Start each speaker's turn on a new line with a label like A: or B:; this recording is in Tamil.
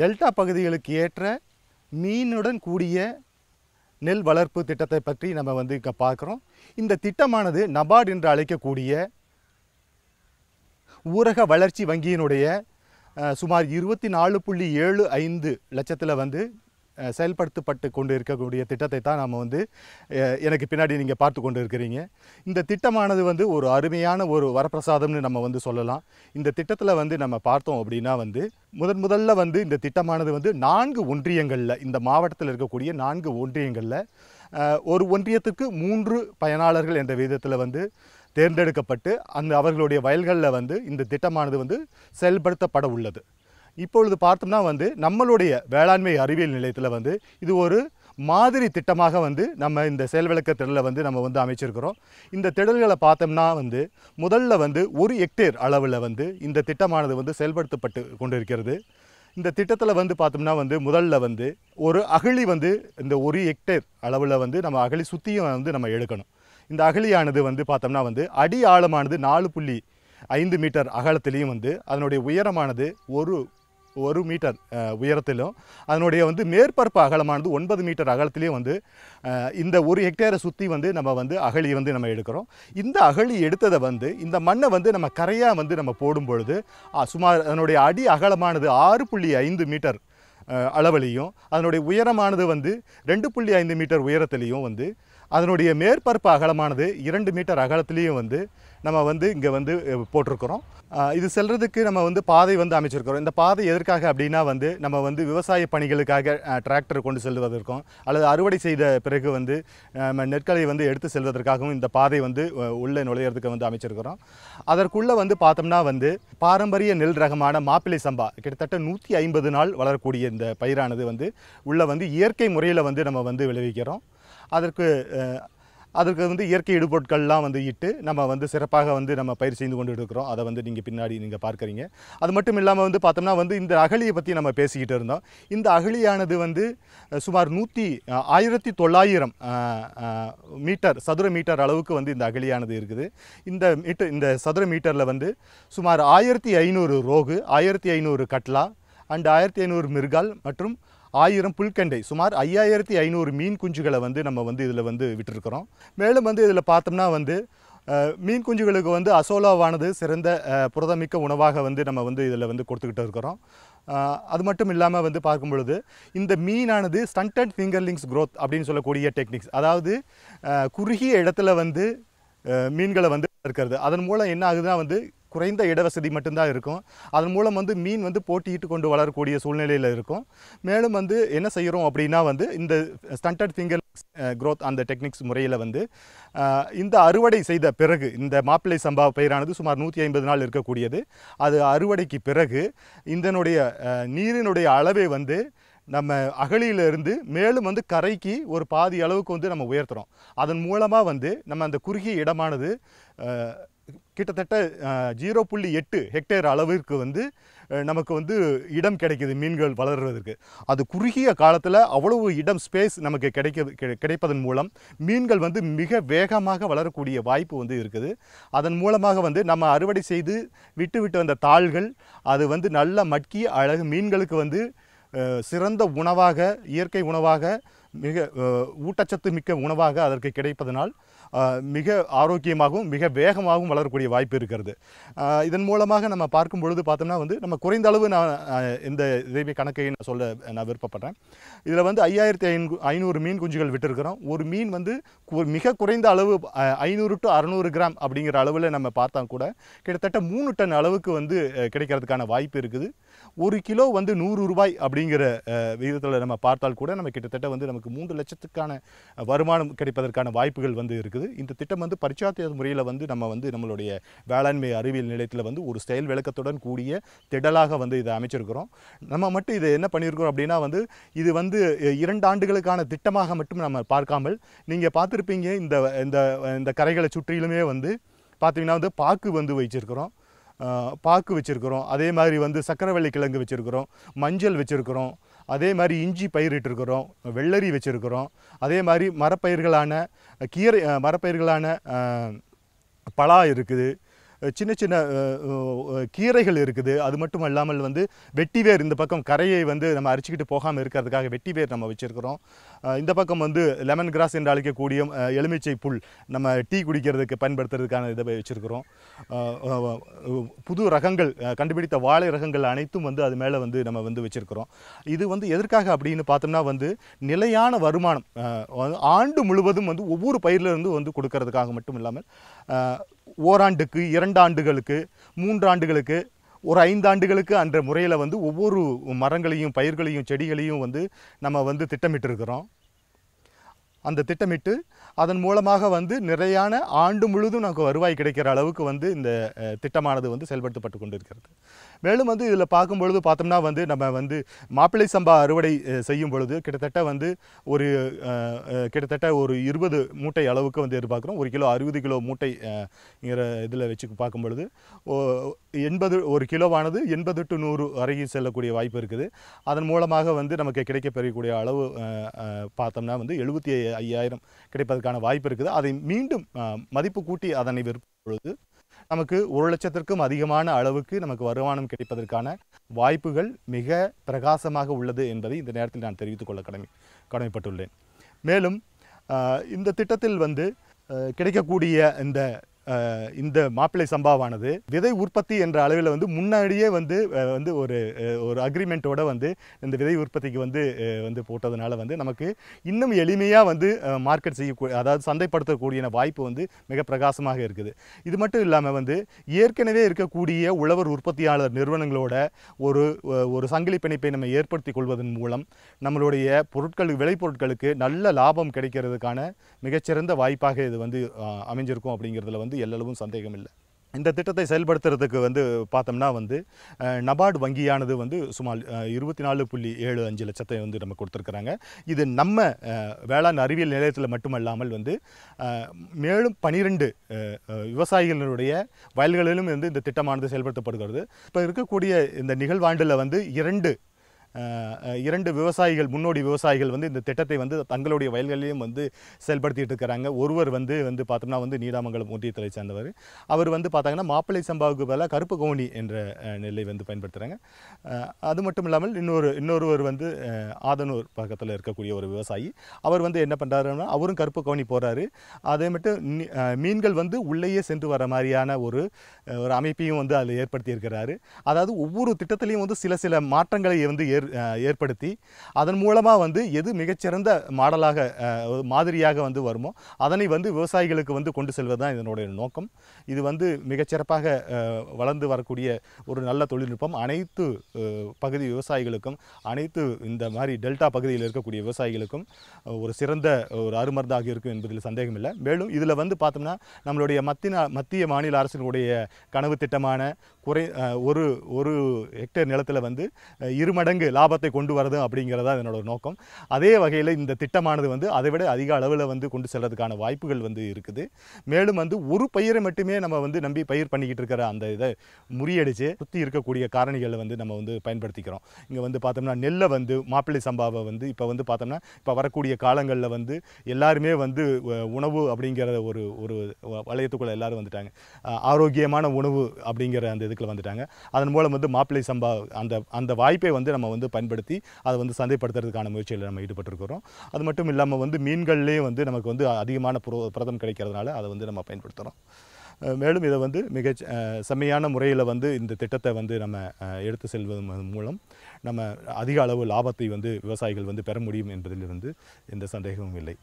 A: டெல்டா பகுதிகளுக்கு ஏற்ற மீனுடன் கூடிய நெல் வளர்ப்பு திட்டத்தை பற்றி நம்ம வந்து இங்கே பார்க்குறோம் இந்த திட்டமானது நபார்டு என்று அழைக்கக்கூடிய ஊரக வளர்ச்சி வங்கியினுடைய சுமார் இருபத்தி நாலு புள்ளி ஏழு ஐந்து லட்சத்தில் வந்து செயல்படுத்தப்பட்டு கொண்டு இருக்கக்கூடிய திட்டத்தை தான் நாம் வந்து எனக்கு பின்னாடி நீங்கள் பார்த்து கொண்டு இருக்கிறீங்க இந்த திட்டமானது வந்து ஒரு அருமையான ஒரு வரப்பிரசாதம்னு நம்ம வந்து சொல்லலாம் இந்த திட்டத்தில் வந்து நம்ம பார்த்தோம் அப்படின்னா வந்து முதன் முதல்ல வந்து இந்த திட்டமானது வந்து நான்கு ஒன்றியங்களில் இந்த மாவட்டத்தில் இருக்கக்கூடிய நான்கு ஒன்றியங்களில் ஒரு ஒன்றியத்துக்கு மூன்று பயனாளர்கள் என்ற விதத்தில் வந்து தேர்ந்தெடுக்கப்பட்டு அந்த அவர்களுடைய வயல்களில் வந்து இந்த திட்டமானது வந்து செயல்படுத்தப்பட உள்ளது இப்பொழுது பார்த்தோம்னா வந்து நம்மளுடைய வேளாண்மை அறிவியல் நிலையத்தில் வந்து இது ஒரு மாதிரி திட்டமாக வந்து நம்ம இந்த செயல் விளக்க திடலை வந்து நம்ம வந்து அமைச்சிருக்கிறோம் இந்த திடல்களை பார்த்தோம்னா வந்து முதல்ல வந்து ஒரு ஹெக்டேர் அளவில் வந்து இந்த திட்டமானது வந்து செயல்படுத்தப்பட்டு கொண்டிருக்கிறது இந்த திட்டத்தில் வந்து பார்த்தோம்னா வந்து முதல்ல வந்து ஒரு அகழி வந்து இந்த ஒரு ஹெக்டேர் அளவில் வந்து நம்ம அகழி சுற்றியும் வந்து நம்ம எடுக்கணும் இந்த அகழியானது வந்து பார்த்தோம்னா வந்து அடி ஆழமானது நாலு புள்ளி ஐந்து மீட்டர் அகலத்திலையும் வந்து அதனுடைய உயரமானது ஒரு ஒரு மீட்டர் உயரத்திலும் அதனுடைய வந்து மேற்பரப்பு அகலமானது ஒன்பது மீட்டர் அகலத்திலையும் வந்து இந்த ஒரு ஹெக்டேரை சுற்றி வந்து நம்ம வந்து அகழி வந்து நம்ம எடுக்கிறோம் இந்த அகழி எடுத்ததை வந்து இந்த மண்ணை வந்து நம்ம கரையாக வந்து நம்ம போடும் பொழுது சுமார் அதனுடைய அடி அகலமானது ஆறு புள்ளி ஐந்து மீட்டர் அளவிலையும் அதனுடைய உயரமானது வந்து ரெண்டு புள்ளி ஐந்து மீட்டர் உயரத்துலேயும் வந்து அதனுடைய மேற்பரப்பு அகலமானது இரண்டு மீட்டர் அகலத்துலேயும் வந்து நம்ம வந்து இங்கே வந்து போட்டிருக்கிறோம் இது செல்றதுக்கு நம்ம வந்து பாதை வந்து அமைச்சிருக்கிறோம் இந்த பாதை எதற்காக அப்படின்னா வந்து நம்ம வந்து விவசாய பணிகளுக்காக டிராக்டர் கொண்டு செல்வதற்கும் அல்லது அறுவடை செய்த பிறகு வந்து நெற்களை வந்து எடுத்து செல்வதற்காகவும் இந்த பாதை வந்து உள்ளே நுழையிறதுக்கு வந்து அமைச்சிருக்கிறோம் அதற்குள்ளே வந்து பார்த்தோம்னா வந்து பாரம்பரிய நெல் ரகமான மாப்பிள்ளை சம்பா கிட்டத்தட்ட நூற்றி ஐம்பது நாள் வளரக்கூடிய இந்த பயிரானது வந்து உள்ளே வந்து இயற்கை முறையில் வந்து நம்ம வந்து விளைவிக்கிறோம் அதற்கு அதற்கு வந்து இயற்கை இடுபொருட்கள்லாம் வந்து இட்டு நம்ம வந்து சிறப்பாக வந்து நம்ம பயிர் செய்து கொண்டு இருக்கிறோம் அதை வந்து நீங்கள் பின்னாடி நீங்கள் பார்க்குறீங்க அது மட்டும் இல்லாமல் வந்து பார்த்தோம்னா வந்து இந்த அகழியை பற்றி நம்ம பேசிக்கிட்டு இருந்தோம் இந்த அகழியானது வந்து சுமார் நூற்றி ஆயிரத்தி தொள்ளாயிரம் மீட்டர் சதுர மீட்டர் அளவுக்கு வந்து இந்த அகழியானது இருக்குது இந்த மீட்டர் இந்த சதுர மீட்டரில் வந்து சுமார் ஆயிரத்தி ஐநூறு ரோகு ஆயிரத்தி ஐநூறு கட்லா அண்ட் ஆயிரத்தி ஐநூறு மிருகால் மற்றும் ஆயிரம் புல்கண்டை சுமார் ஐயாயிரத்தி ஐநூறு மீன் குஞ்சுகளை வந்து நம்ம வந்து இதில் வந்து விட்டுருக்குறோம் மேலும் வந்து இதில் பார்த்தோம்னா வந்து மீன் குஞ்சுகளுக்கு வந்து அசோலாவானது சிறந்த புரதமிக்க உணவாக வந்து நம்ம வந்து இதில் வந்து கொடுத்துக்கிட்டு இருக்கிறோம் அது மட்டும் இல்லாமல் வந்து பார்க்கும் பொழுது இந்த மீனானது ஸ்டண்டட் ஃபிங்கர்லிங்ஸ் க்ரோத் அப்படின்னு சொல்லக்கூடிய டெக்னிக்ஸ் அதாவது குறுகிய இடத்துல வந்து மீன்களை வந்து இருக்கிறது அதன் மூலம் என்ன ஆகுதுன்னா வந்து குறைந்த இடவசதி மட்டும்தான் இருக்கும் அதன் மூலம் வந்து மீன் வந்து போட்டியிட்டு கொண்டு வளரக்கூடிய சூழ்நிலையில் இருக்கும் மேலும் வந்து என்ன செய்கிறோம் அப்படின்னா வந்து இந்த ஸ்டண்டட் ஃபிங்கர் க்ரோத் அந்த டெக்னிக்ஸ் முறையில் வந்து இந்த அறுவடை செய்த பிறகு இந்த மாப்பிள்ளை சம்பா பயிரானது சுமார் நூற்றி ஐம்பது நாள் இருக்கக்கூடியது அது அறுவடைக்கு பிறகு இதனுடைய நீரினுடைய அளவை வந்து நம்ம அகழியிலிருந்து மேலும் வந்து கரைக்கு ஒரு பாதி அளவுக்கு வந்து நம்ம உயர்த்துகிறோம் அதன் மூலமாக வந்து நம்ம அந்த குறுகிய இடமானது கிட்டத்தட்ட ஜீரோ புள்ளி எட்டு ஹெக்டேர் அளவிற்கு வந்து நமக்கு வந்து இடம் கிடைக்கிது மீன்கள் வளர்கிறதுக்கு அது குறுகிய காலத்தில் அவ்வளவு இடம் ஸ்பேஸ் நமக்கு கிடைக்க கிடைப்பதன் மூலம் மீன்கள் வந்து மிக வேகமாக வளரக்கூடிய வாய்ப்பு வந்து இருக்குது அதன் மூலமாக வந்து நம்ம அறுவடை செய்து விட்டு விட்டு வந்த தாள்கள் அது வந்து நல்ல மட்கி அழகு மீன்களுக்கு வந்து சிறந்த உணவாக இயற்கை உணவாக மிக ஊட்டச்சத்து மிக்க உணவாக அதற்கு கிடைப்பதனால் மிக ஆரோக்கியமாகவும் மிக வேகமாகவும் வளரக்கூடிய வாய்ப்பு இருக்கிறது இதன் மூலமாக நம்ம பார்க்கும் பொழுது பார்த்தோம்னா வந்து நம்ம குறைந்த அளவு நான் இந்த இதை கணக்கை நான் சொல்ல நான் விருப்பப்படுறேன் இதில் வந்து ஐயாயிரத்தி ஐநூறு மீன் குஞ்சுகள் விட்டுருக்கிறோம் ஒரு மீன் வந்து மிக குறைந்த அளவு ஐநூறு டு அறநூறு கிராம் அப்படிங்கிற அளவில் நம்ம பார்த்தா கூட கிட்டத்தட்ட மூணு டன் அளவுக்கு வந்து கிடைக்கிறதுக்கான வாய்ப்பு இருக்குது ஒரு கிலோ வந்து நூறு ரூபாய் அப்படிங்கிற விகிதத்தில் நம்ம பார்த்தால் கூட நம்ம கிட்டத்தட்ட வந்து நம்ம நமக்கு மூன்று லட்சத்துக்கான வருமானம் கிடைப்பதற்கான வாய்ப்புகள் வந்து இருக்குது இந்த திட்டம் வந்து பரிச்சாத்திய முறையில் வந்து நம்ம வந்து நம்மளுடைய வேளாண்மை அறிவியல் நிலையத்தில் வந்து ஒரு செயல் விளக்கத்துடன் கூடிய திடலாக வந்து இதை அமைச்சிருக்கிறோம் நம்ம மட்டும் இதை என்ன பண்ணியிருக்கிறோம் அப்படின்னா வந்து இது வந்து இரண்டு ஆண்டுகளுக்கான திட்டமாக மட்டும் நம்ம பார்க்காமல் நீங்கள் பார்த்துருப்பீங்க இந்த இந்த இந்த கரைகளை சுற்றிலுமே வந்து பார்த்தீங்கன்னா வந்து பாக்கு வந்து வச்சிருக்கிறோம் பாக்கு வச்சுருக்கிறோம் அதே மாதிரி வந்து சக்கரவள்ளி கிழங்கு வச்சுருக்கிறோம் மஞ்சள் வச்சுருக்கிறோம் அதே மாதிரி இஞ்சி பயிரிட்டிருக்கிறோம் வெள்ளரி வச்சுருக்கிறோம் அதே மாதிரி மரப்பயிர்களான கீரை மரப்பயிர்களான பலா இருக்குது சின்ன சின்ன கீரைகள் இருக்குது அது மட்டும் இல்லாமல் வந்து வெட்டிவேர் இந்த பக்கம் கரையை வந்து நம்ம அரிச்சிக்கிட்டு போகாமல் இருக்கிறதுக்காக வெட்டிவேர் நம்ம வச்சுருக்கிறோம் இந்த பக்கம் வந்து லெமன் கிராஸ் என்று அழைக்கக்கூடிய எலுமிச்சை புல் நம்ம டீ குடிக்கிறதுக்கு பயன்படுத்துறதுக்கான இதை வச்சுருக்கிறோம் புது ரகங்கள் கண்டுபிடித்த வாழை ரகங்கள் அனைத்தும் வந்து அது மேலே வந்து நம்ம வந்து வச்சுருக்கிறோம் இது வந்து எதற்காக அப்படின்னு பார்த்தோம்னா வந்து நிலையான வருமானம் ஆண்டு முழுவதும் வந்து ஒவ்வொரு பயிரிலிருந்து வந்து கொடுக்கறதுக்காக மட்டும் இல்லாமல் ஓராண்டுக்கு இரண்டு ஆண்டுகளுக்கு மூன்றாண்டுகளுக்கு ஒரு ஐந்தாண்டுகளுக்கு அன்ற முறையில் வந்து ஒவ்வொரு மரங்களையும் பயிர்களையும் செடிகளையும் வந்து நம்ம வந்து திட்டமிட்டிருக்கிறோம் அந்த திட்டமிட்டு அதன் மூலமாக வந்து நிறையான ஆண்டு முழுதும் நமக்கு வருவாய் கிடைக்கிற அளவுக்கு வந்து இந்த திட்டமானது வந்து செயல்படுத்தப்பட்டு கொண்டிருக்கிறது மேலும் வந்து இதில் பார்க்கும்பொழுது பார்த்தோம்னா வந்து நம்ம வந்து மாப்பிள்ளை சம்பா அறுவடை செய்யும் பொழுது கிட்டத்தட்ட வந்து ஒரு கிட்டத்தட்ட ஒரு இருபது மூட்டை அளவுக்கு வந்து எதிர்பார்க்குறோம் ஒரு கிலோ அறுபது கிலோ மூட்டைங்கிற இதில் வச்சு பார்க்கும் பொழுது எண்பது ஒரு கிலோவானது எண்பது டு நூறு வரைக்கும் செல்லக்கூடிய வாய்ப்பு இருக்குது அதன் மூலமாக வந்து நமக்கு கிடைக்கப்பெறக்கூடிய அளவு பார்த்தோம்னா வந்து எழுபத்தி ஐயாயிரம் கிடைப்பதற்கான வாய்ப்பு இருக்குது அதை மீண்டும் மதிப்பு கூட்டி அதனை விற்கும் பொழுது நமக்கு ஒரு லட்சத்திற்கும் அதிகமான அளவுக்கு நமக்கு வருமானம் கிடைப்பதற்கான வாய்ப்புகள் மிக பிரகாசமாக உள்ளது என்பதை இந்த நேரத்தில் நான் தெரிவித்துக் கொள்ள கடமை கடமைப்பட்டுள்ளேன் மேலும் இந்த திட்டத்தில் வந்து கிடைக்கக்கூடிய இந்த இந்த மாப்பிள்ளை சம்பாவானது விதை உற்பத்தி என்ற அளவில் வந்து முன்னாடியே வந்து வந்து ஒரு ஒரு அக்ரிமெண்ட்டோட வந்து இந்த விதை உற்பத்திக்கு வந்து வந்து போட்டதுனால வந்து நமக்கு இன்னும் எளிமையாக வந்து மார்க்கெட் செய்யக்கூடிய அதாவது சந்தைப்படுத்தக்கூடிய வாய்ப்பு வந்து மிக பிரகாசமாக இருக்குது இது மட்டும் இல்லாமல் வந்து ஏற்கனவே இருக்கக்கூடிய உழவர் உற்பத்தியாளர் நிறுவனங்களோட ஒரு ஒரு சங்கிலி பிணைப்பை நம்ம ஏற்படுத்தி கொள்வதன் மூலம் நம்மளுடைய பொருட்கள் விளைபொருட்களுக்கு நல்ல லாபம் கிடைக்கிறதுக்கான மிகச்சிறந்த வாய்ப்பாக இது வந்து அமைஞ்சிருக்கும் அப்படிங்கிறதுல வந்து எல்லவும் சந்தேகம் இல்லை இந்த திட்டத்தை செயல்படுத்துறதுக்கு வந்து பார்த்தோம்னா வந்து நபார்டு வங்கியானது வந்து சுமார் இருபத்தி நாலு புள்ளி ஏழு அஞ்சு லட்சத்தை வந்து நம்ம கொடுத்துருக்குறாங்க இது நம்ம வேளாண் அறிவியல் நிலையத்தில் மட்டுமல்லாமல் வந்து மேலும் பனிரெண்டு விவசாயிகளினுடைய வயல்களிலும் வந்து இந்த திட்டமானது செயல்படுத்தப்படுகிறது இப்போ இருக்கக்கூடிய இந்த நிகழ்வாண்டில் வந்து இரண்டு இரண்டு விவசாயிகள் முன்னோடி விவசாயிகள் வந்து இந்த திட்டத்தை வந்து தங்களுடைய வயல்களிலையும் வந்து செயல்படுத்திட்டு இருக்கிறாங்க ஒருவர் வந்து வந்து பார்த்தோம்னா வந்து நீடாமங்கலம் ஒன்றியத்தை சேர்ந்தவர் அவர் வந்து பார்த்தாங்கன்னா மாப்பிள்ளை சம்பாவுக்கு பல கருப்பு கவுனி என்ற நெல்லை வந்து பயன்படுத்துகிறாங்க அது மட்டும் இல்லாமல் இன்னொரு இன்னொருவர் வந்து ஆதனூர் பக்கத்தில் இருக்கக்கூடிய ஒரு விவசாயி அவர் வந்து என்ன பண்ணுறாருன்னா அவரும் கருப்பு கவுனி போகிறாரு அதே மட்டும் மீன்கள் வந்து உள்ளேயே சென்று வர மாதிரியான ஒரு ஒரு அமைப்பையும் வந்து அதில் ஏற்படுத்தியிருக்கிறாரு அதாவது ஒவ்வொரு திட்டத்திலையும் வந்து சில சில மாற்றங்களை வந்து ஏற் ஏற்படுத்தி அதன் மூலமாக வந்து எது மிகச்சிறந்த மாடலாக மாதிரியாக வந்து வருமோ அதனை வந்து விவசாயிகளுக்கு வந்து கொண்டு செல்வது தான் இதனுடைய நோக்கம் இது வந்து மிகச்சிறப்பாக வளர்ந்து வரக்கூடிய ஒரு நல்ல தொழில்நுட்பம் அனைத்து பகுதி விவசாயிகளுக்கும் அனைத்து இந்த மாதிரி டெல்டா பகுதியில் இருக்கக்கூடிய விவசாயிகளுக்கும் ஒரு சிறந்த ஒரு அருமருந்தாக இருக்கும் என்பதில் சந்தேகமில்லை மேலும் இதில் வந்து பார்த்தோம்னா நம்மளுடைய மத்திய மத்திய மாநில அரசினுடைய கனவு திட்டமான குறை ஒரு ஒரு ஹெக்டேர் நிலத்தில் வந்து இருமடங்கு லாபத்தை கொண்டு வரது தான் என்னோட நோக்கம் அதே வகையில் இந்த திட்டமானது வந்து அதை விட அதிக அளவில் வந்து கொண்டு செல்கிறதுக்கான வாய்ப்புகள் வந்து இருக்குது மேலும் வந்து ஒரு பயிரை மட்டுமே நம்ம வந்து நம்பி பயிர் பண்ணிக்கிட்டு இருக்கிற அந்த இதை முறியடித்து சுற்றி இருக்கக்கூடிய காரணிகளை வந்து நம்ம வந்து பயன்படுத்திக்கிறோம் இங்கே வந்து பார்த்தோம்னா நெல்லை வந்து மாப்பிள்ளை சம்பாவை வந்து இப்போ வந்து பார்த்தோம்னா இப்போ வரக்கூடிய காலங்களில் வந்து எல்லாருமே வந்து உணவு அப்படிங்கிற ஒரு ஒரு வளையத்துக்குள்ளே எல்லோரும் வந்துட்டாங்க ஆரோக்கியமான உணவு அப்படிங்கிற அந்த இதுக்குள்ள வந்துட்டாங்க அதன் மூலம் வந்து மாப்பிள்ளை சம்பா அந்த அந்த வாய்ப்பை வந்து நம்ம வந்து வந்து பயன்படுத்தி அதை வந்து சந்தைப்படுத்துறதுக்கான முயற்சியில் நம்ம ஈடுபட்டிருக்கிறோம் அது மட்டும் இல்லாமல் வந்து மீன்கள்லேயே வந்து நமக்கு வந்து அதிகமான புரோ பிரதம் கிடைக்கிறதுனால அதை வந்து நம்ம பயன்படுத்துகிறோம் மேலும் இதை வந்து மிக செம்மையான முறையில் வந்து இந்த திட்டத்தை வந்து நம்ம எடுத்து செல்வதன் மூலம் நம்ம அதிக அளவு லாபத்தை வந்து விவசாயிகள் வந்து பெற முடியும் என்பதில் வந்து எந்த சந்தேகமும் இல்லை